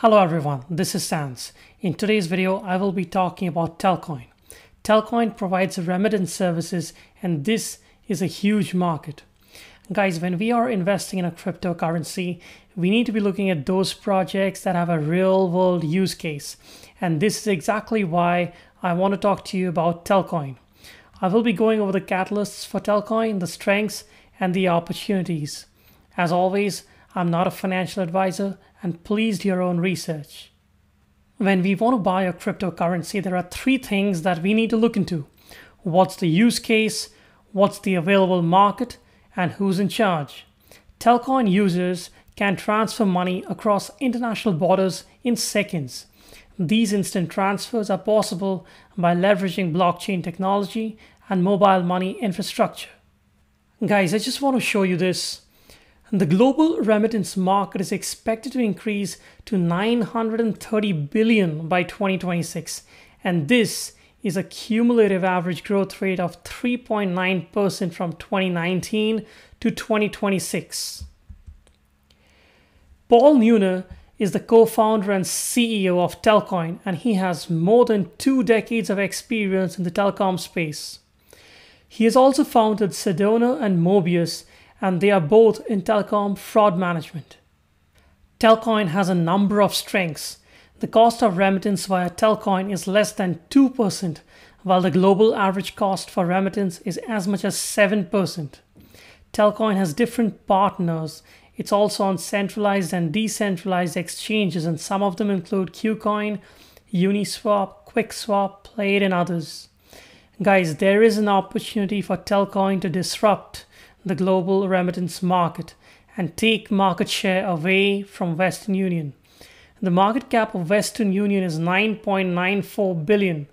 Hello everyone, this is Sans. In today's video, I will be talking about Telcoin. Telcoin provides remittance services and this is a huge market. Guys, when we are investing in a cryptocurrency, we need to be looking at those projects that have a real world use case. And this is exactly why I want to talk to you about Telcoin. I will be going over the catalysts for Telcoin, the strengths, and the opportunities. As always, I'm not a financial advisor and please do your own research. When we want to buy a cryptocurrency, there are three things that we need to look into what's the use case, what's the available market, and who's in charge. Telcoin users can transfer money across international borders in seconds. These instant transfers are possible by leveraging blockchain technology and mobile money infrastructure. Guys, I just want to show you this. The global remittance market is expected to increase to 930 billion by 2026, and this is a cumulative average growth rate of 3.9% from 2019 to 2026. Paul Neuner is the co-founder and CEO of Telcoin and he has more than 2 decades of experience in the telecom space. He has also founded Sedona and Mobius and they are both in telecom fraud management. Telcoin has a number of strengths. The cost of remittance via Telcoin is less than 2%, while the global average cost for remittance is as much as 7%. Telcoin has different partners. It's also on centralized and decentralized exchanges, and some of them include Qcoin, Uniswap, QuickSwap, Plaid, and others. Guys, there is an opportunity for Telcoin to disrupt the global remittance market and take market share away from Western Union. The market cap of Western Union is 9.94 billion,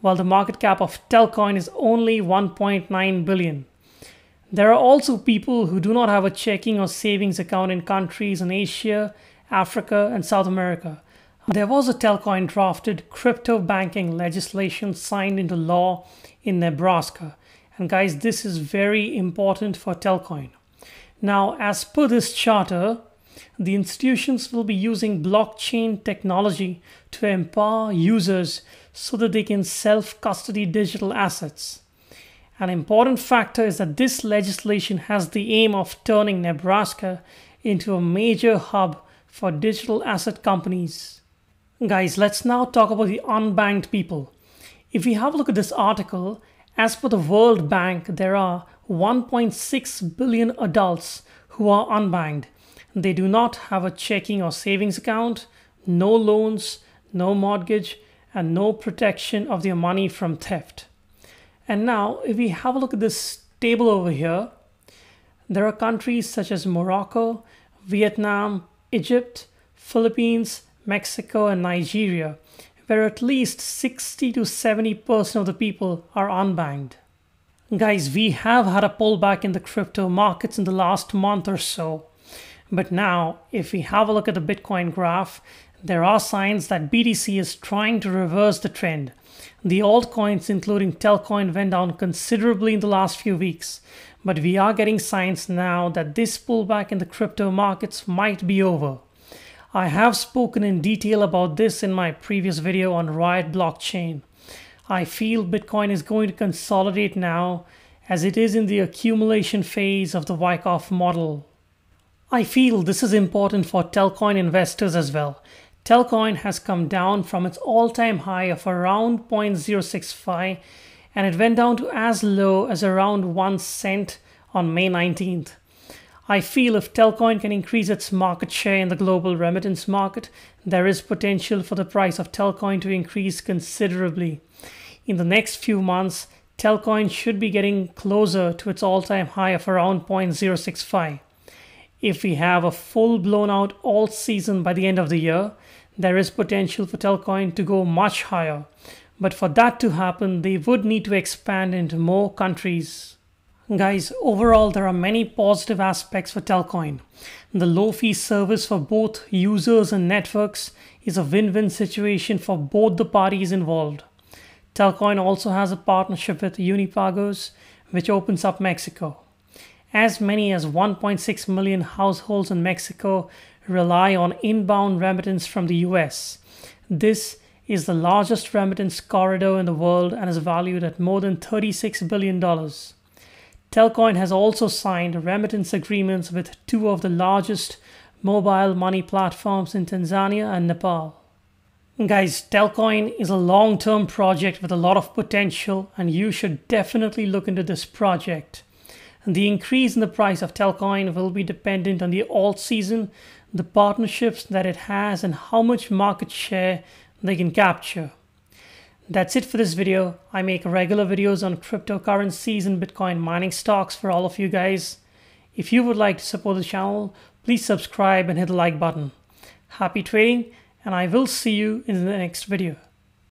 while the market cap of Telcoin is only 1.9 billion. There are also people who do not have a checking or savings account in countries in Asia, Africa, and South America. There was a Telcoin drafted crypto banking legislation signed into law in Nebraska and guys, this is very important for Telcoin. Now, as per this charter, the institutions will be using blockchain technology to empower users so that they can self custody digital assets. An important factor is that this legislation has the aim of turning Nebraska into a major hub for digital asset companies. Guys, let's now talk about the unbanked people. If we have a look at this article, as for the World Bank, there are 1.6 billion adults who are unbanked. They do not have a checking or savings account, no loans, no mortgage, and no protection of their money from theft. And now, if we have a look at this table over here, there are countries such as Morocco, Vietnam, Egypt, Philippines, Mexico, and Nigeria where at least 60 to 70% of the people are unbanked. Guys, we have had a pullback in the crypto markets in the last month or so. But now, if we have a look at the Bitcoin graph, there are signs that BTC is trying to reverse the trend. The altcoins, including Telcoin, went down considerably in the last few weeks, but we are getting signs now that this pullback in the crypto markets might be over. I have spoken in detail about this in my previous video on Riot blockchain. I feel Bitcoin is going to consolidate now as it is in the accumulation phase of the Wyckoff model. I feel this is important for Telcoin investors as well. Telcoin has come down from its all-time high of around 0.065 and it went down to as low as around 1 cent on May 19th. I feel if Telcoin can increase its market share in the global remittance market, there is potential for the price of Telcoin to increase considerably. In the next few months, Telcoin should be getting closer to its all time high of around 0.065. If we have a full blown out all season by the end of the year, there is potential for Telcoin to go much higher. But for that to happen, they would need to expand into more countries. Guys, overall, there are many positive aspects for Telcoin. The low fee service for both users and networks is a win win situation for both the parties involved. Telcoin also has a partnership with Unipagos, which opens up Mexico. As many as 1.6 million households in Mexico rely on inbound remittance from the US. This is the largest remittance corridor in the world and is valued at more than $36 billion. Telcoin has also signed remittance agreements with two of the largest mobile money platforms in Tanzania and Nepal. Guys, Telcoin is a long term project with a lot of potential, and you should definitely look into this project. And the increase in the price of Telcoin will be dependent on the alt season, the partnerships that it has, and how much market share they can capture. That's it for this video. I make regular videos on cryptocurrencies and Bitcoin mining stocks for all of you guys. If you would like to support the channel, please subscribe and hit the like button. Happy trading and I will see you in the next video.